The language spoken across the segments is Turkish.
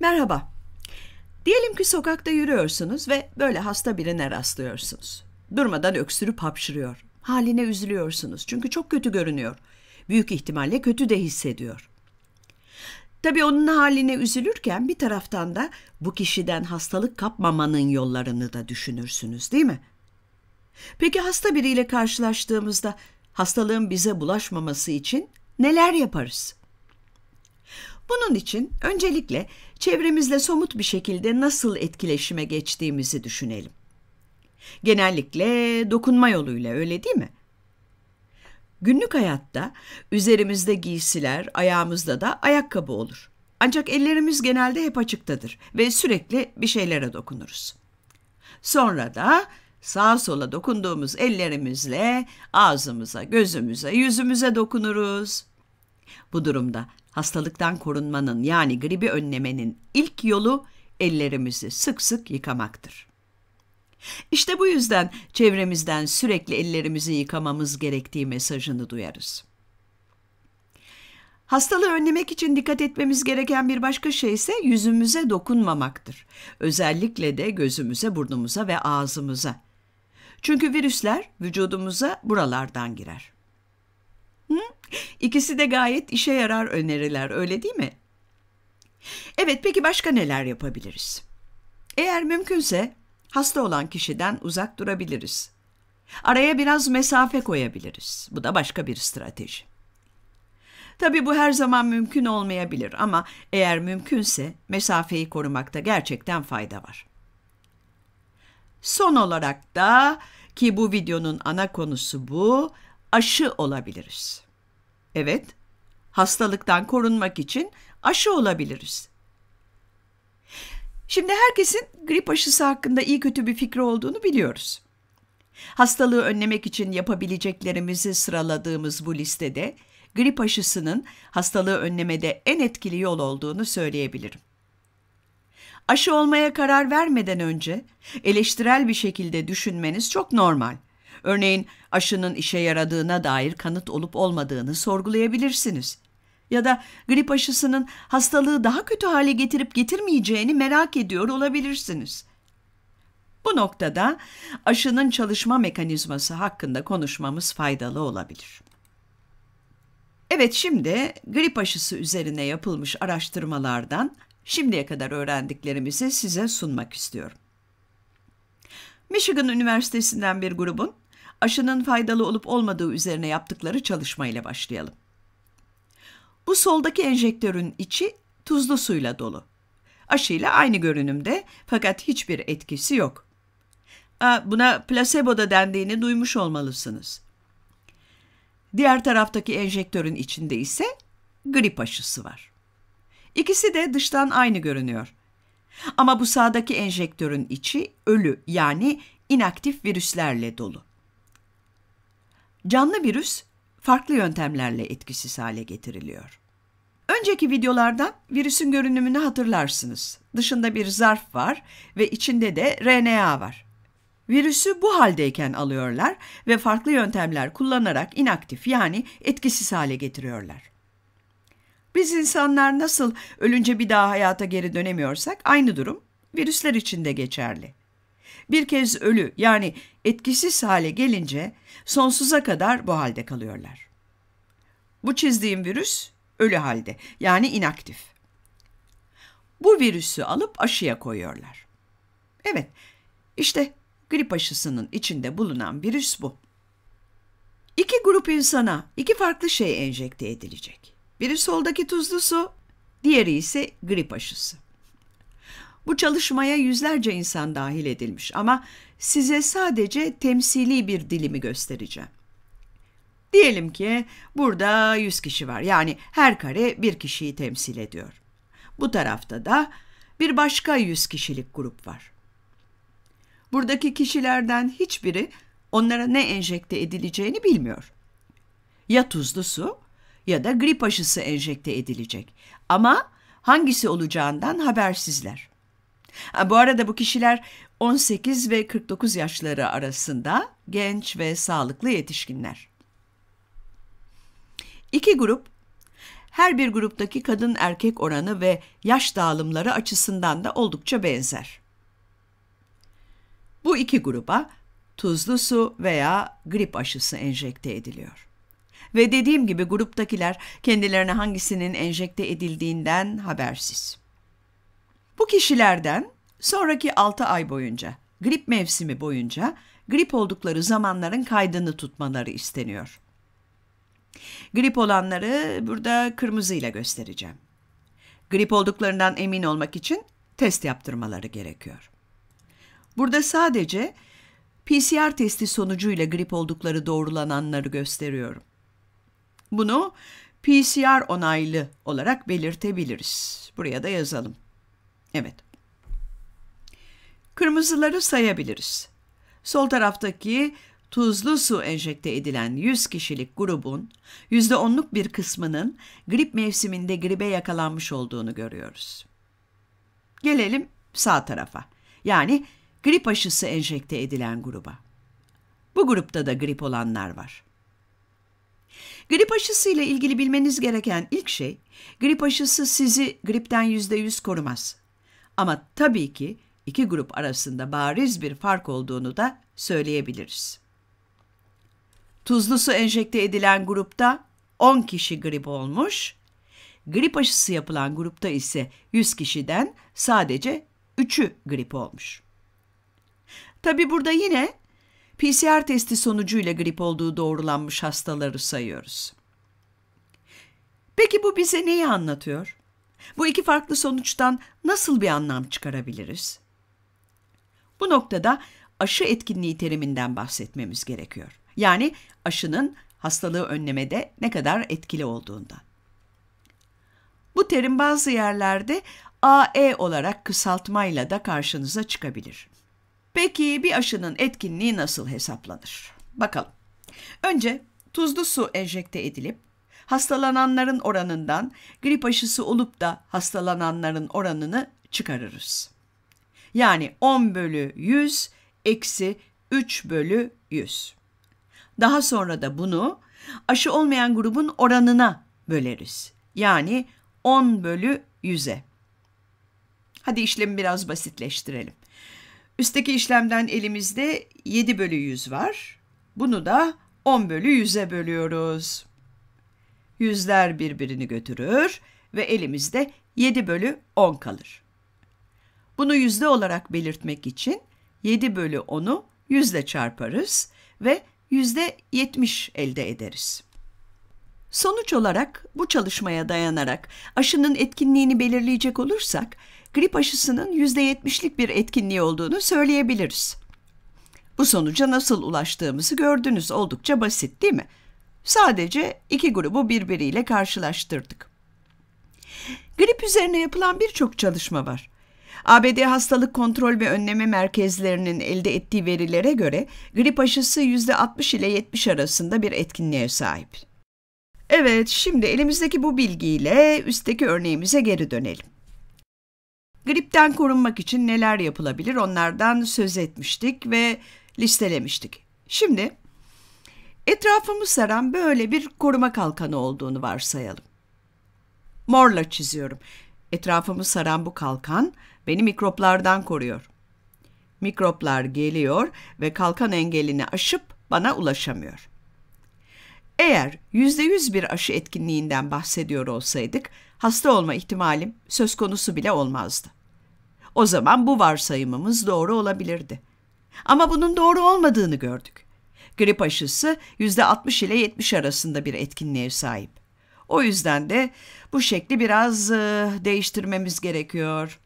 Merhaba. Diyelim ki sokakta yürüyorsunuz ve böyle hasta birine rastlıyorsunuz. Durmadan öksürüp hapşırıyor. Haline üzülüyorsunuz çünkü çok kötü görünüyor. Büyük ihtimalle kötü de hissediyor. Tabii onun haline üzülürken bir taraftan da bu kişiden hastalık kapmamanın yollarını da düşünürsünüz değil mi? Peki hasta biriyle karşılaştığımızda hastalığın bize bulaşmaması için neler yaparız? Bunun için öncelikle çevremizle somut bir şekilde nasıl etkileşime geçtiğimizi düşünelim. Genellikle dokunma yoluyla öyle değil mi? Günlük hayatta üzerimizde giysiler, ayağımızda da ayakkabı olur. Ancak ellerimiz genelde hep açıktadır ve sürekli bir şeylere dokunuruz. Sonra da sağa sola dokunduğumuz ellerimizle ağzımıza, gözümüze, yüzümüze dokunuruz. Bu durumda Hastalıktan korunmanın yani gribi önlemenin ilk yolu ellerimizi sık sık yıkamaktır. İşte bu yüzden çevremizden sürekli ellerimizi yıkamamız gerektiği mesajını duyarız. Hastalığı önlemek için dikkat etmemiz gereken bir başka şey ise yüzümüze dokunmamaktır. Özellikle de gözümüze, burnumuza ve ağzımıza. Çünkü virüsler vücudumuza buralardan girer. Hı? İkisi de gayet işe yarar öneriler öyle değil mi? Evet peki başka neler yapabiliriz? Eğer mümkünse hasta olan kişiden uzak durabiliriz. Araya biraz mesafe koyabiliriz. Bu da başka bir strateji. Tabii bu her zaman mümkün olmayabilir ama eğer mümkünse mesafeyi korumakta gerçekten fayda var. Son olarak da ki bu videonun ana konusu bu, aşı olabiliriz. Evet, hastalıktan korunmak için aşı olabiliriz. Şimdi herkesin grip aşısı hakkında iyi kötü bir fikri olduğunu biliyoruz. Hastalığı önlemek için yapabileceklerimizi sıraladığımız bu listede grip aşısının hastalığı önlemede en etkili yol olduğunu söyleyebilirim. Aşı olmaya karar vermeden önce eleştirel bir şekilde düşünmeniz çok normal. Örneğin aşının işe yaradığına dair kanıt olup olmadığını sorgulayabilirsiniz. Ya da grip aşısının hastalığı daha kötü hale getirip getirmeyeceğini merak ediyor olabilirsiniz. Bu noktada aşının çalışma mekanizması hakkında konuşmamız faydalı olabilir. Evet şimdi grip aşısı üzerine yapılmış araştırmalardan şimdiye kadar öğrendiklerimizi size sunmak istiyorum. Michigan Üniversitesi'nden bir grubun aşının faydalı olup olmadığı üzerine yaptıkları çalışmayla başlayalım. Bu soldaki enjektörün içi tuzlu suyla dolu. Aşıyla aynı görünümde fakat hiçbir etkisi yok. Aa, buna plasebo da dendiğini duymuş olmalısınız. Diğer taraftaki enjektörün içinde ise grip aşısı var. İkisi de dıştan aynı görünüyor. Ama bu sağdaki enjektörün içi ölü yani inaktif virüslerle dolu canlı virüs farklı yöntemlerle etkisiz hale getiriliyor. Önceki videolardan virüsün görünümünü hatırlarsınız. Dışında bir zarf var ve içinde de RNA var. Virüsü bu haldeyken alıyorlar ve farklı yöntemler kullanarak inaktif yani etkisiz hale getiriyorlar. Biz insanlar nasıl ölünce bir daha hayata geri dönemiyorsak aynı durum virüsler için de geçerli. Bir kez ölü yani etkisiz hale gelince sonsuza kadar bu halde kalıyorlar. Bu çizdiğim virüs ölü halde yani inaktif. Bu virüsü alıp aşıya koyuyorlar. Evet işte grip aşısının içinde bulunan virüs bu. İki grup insana iki farklı şey enjekte edilecek. Biri soldaki tuzlu su, diğeri ise grip aşısı. Bu çalışmaya yüzlerce insan dahil edilmiş ama size sadece temsili bir dilimi göstereceğim. Diyelim ki burada 100 kişi var. Yani her kare bir kişiyi temsil ediyor. Bu tarafta da bir başka 100 kişilik grup var. Buradaki kişilerden hiçbiri onlara ne enjekte edileceğini bilmiyor. Ya tuzlu su ya da grip aşısı enjekte edilecek. Ama hangisi olacağından habersizler bu arada bu kişiler 18 ve 49 yaşları arasında genç ve sağlıklı yetişkinler. İki grup, her bir gruptaki kadın erkek oranı ve yaş dağılımları açısından da oldukça benzer. Bu iki gruba tuzlu su veya grip aşısı enjekte ediliyor. Ve dediğim gibi gruptakiler kendilerine hangisinin enjekte edildiğinden habersiz. Bu kişilerden sonraki 6 ay boyunca, grip mevsimi boyunca grip oldukları zamanların kaydını tutmaları isteniyor. Grip olanları burada kırmızıyla göstereceğim. Grip olduklarından emin olmak için test yaptırmaları gerekiyor. Burada sadece PCR testi sonucuyla grip oldukları doğrulananları gösteriyorum. Bunu PCR onaylı olarak belirtebiliriz. Buraya da yazalım. Evet. Kırmızıları sayabiliriz. Sol taraftaki tuzlu su enjekte edilen 100 kişilik grubun %10'luk bir kısmının grip mevsiminde gribe yakalanmış olduğunu görüyoruz. Gelelim sağ tarafa. Yani grip aşısı enjekte edilen gruba. Bu grupta da grip olanlar var. Grip aşısı ile ilgili bilmeniz gereken ilk şey, grip aşısı sizi gripten %100 korumaz. Ama tabii ki iki grup arasında bariz bir fark olduğunu da söyleyebiliriz. Tuzlu su enjekte edilen grupta 10 kişi grip olmuş, grip aşısı yapılan grupta ise 100 kişiden sadece 3'ü grip olmuş. Tabi burada yine PCR testi sonucuyla grip olduğu doğrulanmış hastaları sayıyoruz. Peki bu bize neyi anlatıyor? Bu iki farklı sonuçtan nasıl bir anlam çıkarabiliriz? Bu noktada aşı etkinliği teriminden bahsetmemiz gerekiyor. Yani aşının hastalığı önlemede ne kadar etkili olduğundan. Bu terim bazı yerlerde AE olarak kısaltmayla da karşınıza çıkabilir. Peki bir aşının etkinliği nasıl hesaplanır? Bakalım. Önce tuzlu su enjekte edilip hastalananların oranından grip aşısı olup da hastalananların oranını çıkarırız. Yani 10 bölü 100 eksi 3 bölü 100. Daha sonra da bunu aşı olmayan grubun oranına böleriz. Yani 10 bölü 100'e. Hadi işlemi biraz basitleştirelim. Üstteki işlemden elimizde 7 bölü 100 var. Bunu da 10 bölü 100'e bölüyoruz yüzler birbirini götürür ve elimizde 7 bölü 10 kalır. Bunu yüzde olarak belirtmek için 7 bölü 10'u yüzle çarparız ve yüzde 70 elde ederiz. Sonuç olarak bu çalışmaya dayanarak aşının etkinliğini belirleyecek olursak grip aşısının %70'lik bir etkinliği olduğunu söyleyebiliriz. Bu sonuca nasıl ulaştığımızı gördünüz oldukça basit değil mi? Sadece iki grubu birbiriyle karşılaştırdık. Grip üzerine yapılan birçok çalışma var. ABD Hastalık Kontrol ve Önleme Merkezlerinin elde ettiği verilere göre grip aşısı %60 ile 70 arasında bir etkinliğe sahip. Evet, şimdi elimizdeki bu bilgiyle üstteki örneğimize geri dönelim. Gripten korunmak için neler yapılabilir onlardan söz etmiştik ve listelemiştik. Şimdi Etrafımı saran böyle bir koruma kalkanı olduğunu varsayalım. Morla çiziyorum. Etrafımı saran bu kalkan beni mikroplardan koruyor. Mikroplar geliyor ve kalkan engelini aşıp bana ulaşamıyor. Eğer %100 bir aşı etkinliğinden bahsediyor olsaydık hasta olma ihtimalim söz konusu bile olmazdı. O zaman bu varsayımımız doğru olabilirdi. Ama bunun doğru olmadığını gördük. Grip aşısı %60 ile 70 arasında bir etkinliğe sahip. O yüzden de bu şekli biraz e, değiştirmemiz gerekiyor.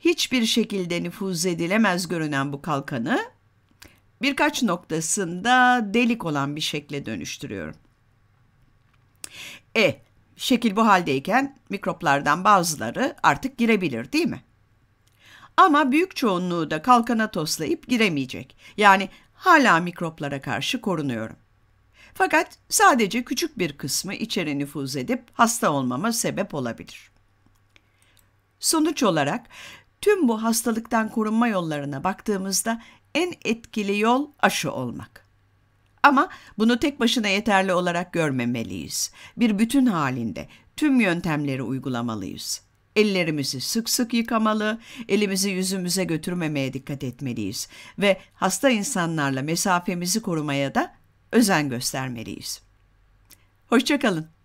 Hiçbir şekilde nüfuz edilemez görünen bu kalkanı birkaç noktasında delik olan bir şekle dönüştürüyorum. E, şekil bu haldeyken mikroplardan bazıları artık girebilir değil mi? Ama büyük çoğunluğu da kalkana toslayıp giremeyecek. Yani hala mikroplara karşı korunuyorum. Fakat sadece küçük bir kısmı içeri nüfuz edip hasta olmama sebep olabilir. Sonuç olarak tüm bu hastalıktan korunma yollarına baktığımızda en etkili yol aşı olmak. Ama bunu tek başına yeterli olarak görmemeliyiz. Bir bütün halinde tüm yöntemleri uygulamalıyız. Ellerimizi sık sık yıkamalı, elimizi yüzümüze götürmemeye dikkat etmeliyiz ve hasta insanlarla mesafemizi korumaya da özen göstermeliyiz. Hoşçakalın.